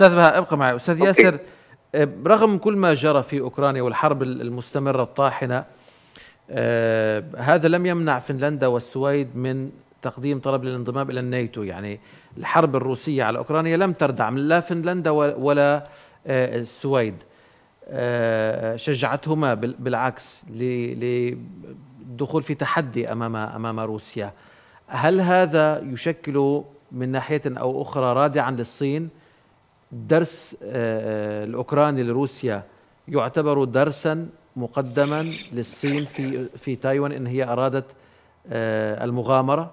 استاذ بها ابقى معي استاذ أوكي. ياسر آه، رغم كل ما جرى في اوكرانيا والحرب المستمره الطاحنه آه، هذا لم يمنع فنلندا والسويد من تقديم طلب للانضمام الى الناتو يعني الحرب الروسيه على اوكرانيا لم تردعم لا فنلندا ولا آه، السويد شجعتهما بالعكس للدخول في تحدي امام امام روسيا هل هذا يشكل من ناحيه او اخرى رادعا للصين درس آه، آه، الاوكراني لروسيا يعتبر درسا مقدما للصين في في تايوان ان هي ارادت آه، المغامره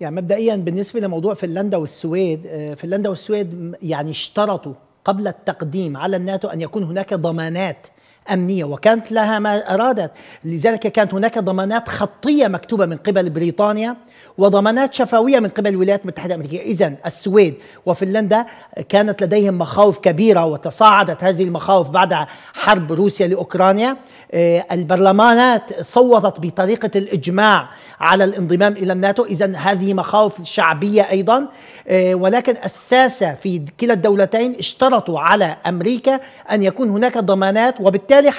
يعني مبدئيا بالنسبه لموضوع فنلندا والسويد فنلندا والسويد يعني اشترطوا قبل التقديم على الناتو ان يكون هناك ضمانات أمنية وكانت لها ما أرادت لذلك كانت هناك ضمانات خطية مكتوبة من قبل بريطانيا وضمانات شفوية من قبل الولايات المتحدة الأمريكية إذا السويد وفنلندا كانت لديهم مخاوف كبيرة وتصاعدت هذه المخاوف بعد حرب روسيا لأوكرانيا آه، البرلمانات صوتت بطريقة الإجماع على الانضمام إلى الناتو إذا هذه مخاوف شعبية أيضا آه، ولكن الساسة في كلا الدولتين اشترطوا على أمريكا أن يكون هناك ضمانات وبالتالي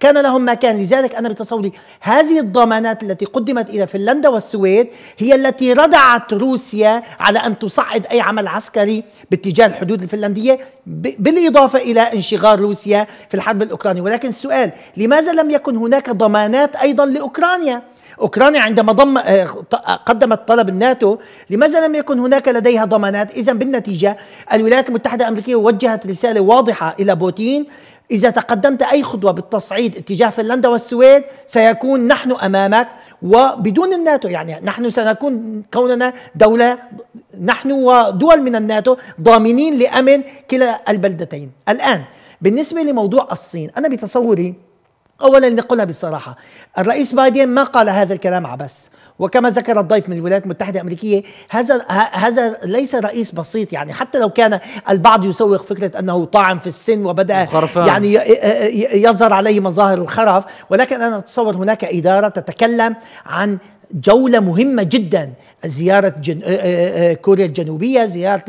كان لهم مكان لذلك أنا بتصوري هذه الضمانات التي قدمت إلى فنلندا والسويد هي التي ردعت روسيا على أن تصعد أي عمل عسكري باتجاه الحدود الفنلندية بالإضافة إلى انشغال روسيا في الحرب الأوكرانية ولكن السؤال لماذا لم يكن هناك ضمانات أيضا لأوكرانيا أوكرانيا عندما ضم آه، آه، قدمت طلب الناتو لماذا لم يكن هناك لديها ضمانات إذا بالنتيجة الولايات المتحدة الأمريكية وجهت رسالة واضحة إلى بوتين إذا تقدمت أي خطوة بالتصعيد اتجاه فنلندا والسويد سيكون نحن أمامك وبدون الناتو يعني نحن سنكون كوننا دولة نحن ودول من الناتو ضامنين لأمن كلا البلدتين الآن بالنسبة لموضوع الصين أنا بتصوري اولا نقولها بصراحه الرئيس بايدن ما قال هذا الكلام عبث وكما ذكر الضيف من الولايات المتحدة الأمريكية هذا هذا ليس رئيس بسيط يعني حتى لو كان البعض يسوق فكرة أنه طاعن في السن وبدأ الخرفان. يعني يظهر عليه مظاهر الخرف ولكن أنا أتصور هناك إدارة تتكلم عن جولة مهمة جدا زيارة جن... آه، آه، آه، كوريا الجنوبية زيارة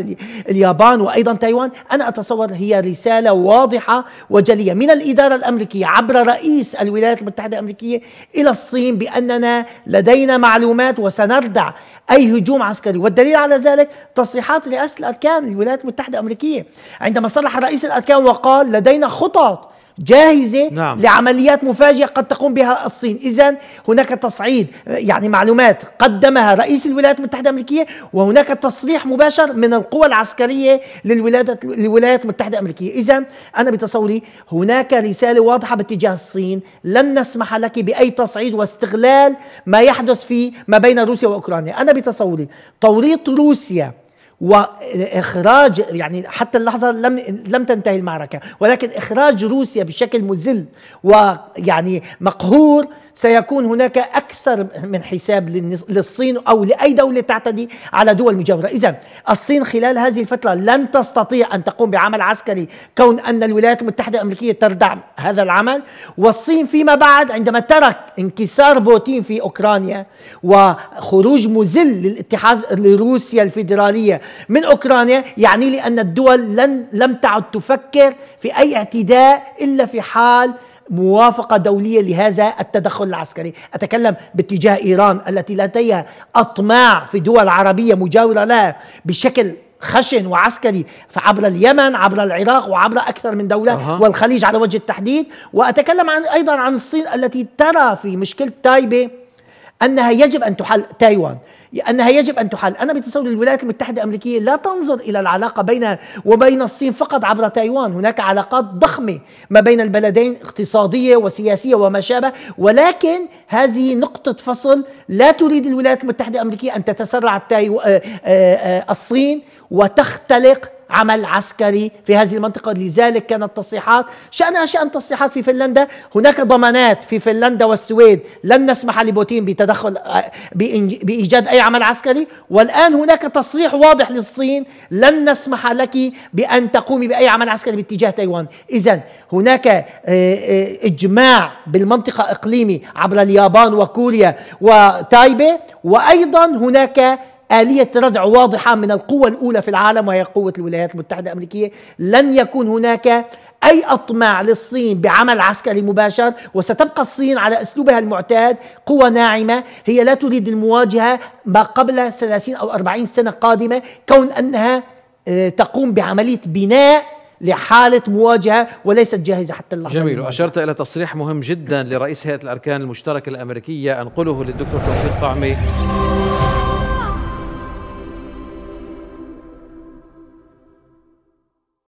اليابان وأيضا تايوان أنا أتصور هي رسالة واضحة وجلية من الإدارة الأمريكية عبر رئيس الولايات المتحدة الأمريكية إلى الصين بأننا لدينا معلومات وسنردع أي هجوم عسكري والدليل على ذلك تصريحات رئاسة الأركان الولايات المتحدة الأمريكية عندما صرح رئيس الأركان وقال لدينا خطط جاهزة نعم. لعمليات مفاجئة قد تقوم بها الصين إذا هناك تصعيد يعني معلومات قدمها رئيس الولايات المتحدة الأمريكية وهناك تصريح مباشر من القوى العسكرية للولايات, الولايات المتحدة الأمريكية إذا أنا بتصوري هناك رسالة واضحة باتجاه الصين لن نسمح لك بأي تصعيد واستغلال ما يحدث في ما بين روسيا وأوكرانيا أنا بتصوري توريط روسيا واخراج يعني حتى اللحظه لم لم تنتهي المعركه ولكن اخراج روسيا بشكل مذل ويعني مقهور سيكون هناك أكثر من حساب للصين أو لأي دولة تعتدي على دول مجاورة إذا الصين خلال هذه الفترة لن تستطيع أن تقوم بعمل عسكري كون أن الولايات المتحدة الأمريكية تردع هذا العمل والصين فيما بعد عندما ترك انكسار بوتين في أوكرانيا وخروج مزل للاتحاد لروسيا الفيدرالية من أوكرانيا يعني لي أن الدول لن لم تعد تفكر في أي اعتداء إلا في حال موافقة دولية لهذا التدخل العسكري أتكلم باتجاه إيران التي لديها أطماع في دول عربية مجاورة لها بشكل خشن وعسكري فعبر اليمن عبر العراق وعبر أكثر من دولة أه. والخليج على وجه التحديد وأتكلم عن أيضا عن الصين التي ترى في مشكلة تايبه انها يجب ان تحل تايوان انها يجب ان تحل، انا بتصور الولايات المتحده الامريكيه لا تنظر الى العلاقه بينها وبين الصين فقط عبر تايوان، هناك علاقات ضخمه ما بين البلدين اقتصاديه وسياسيه وما شابه، ولكن هذه نقطه فصل لا تريد الولايات المتحده الامريكيه ان تتسرع آه، آه، آه، الصين وتختلق عمل عسكري في هذه المنطقة لذلك كانت تصريحات شأنها شأن تصريحات في فنلندا هناك ضمانات في فنلندا والسويد لن نسمح لبوتين بتدخل آه، بإيجاد أي عمل عسكري والآن هناك تصريح واضح للصين لن نسمح لك بأن تقومي بأي عمل عسكري باتجاه تايوان إذا هناك آه، آه، إجماع بالمنطقة إقليمي عبر اليابان وكوريا وتايبي وأيضا هناك آلية ردع واضحة من القوة الأولى في العالم وهي قوة الولايات المتحدة الأمريكية لن يكون هناك أي أطماع للصين بعمل عسكري مباشر وستبقى الصين على أسلوبها المعتاد قوة ناعمة هي لا تريد المواجهة ما قبل 30 أو 40 سنة قادمة كون أنها آه، تقوم بعملية بناء لحالة مواجهة وليست جاهزة حتى اللحظة جميل وأشرت إلى تصريح مهم جدا لرئيس هيئة الأركان المشتركة الأمريكية أنقله للدكتور توفيق طعمي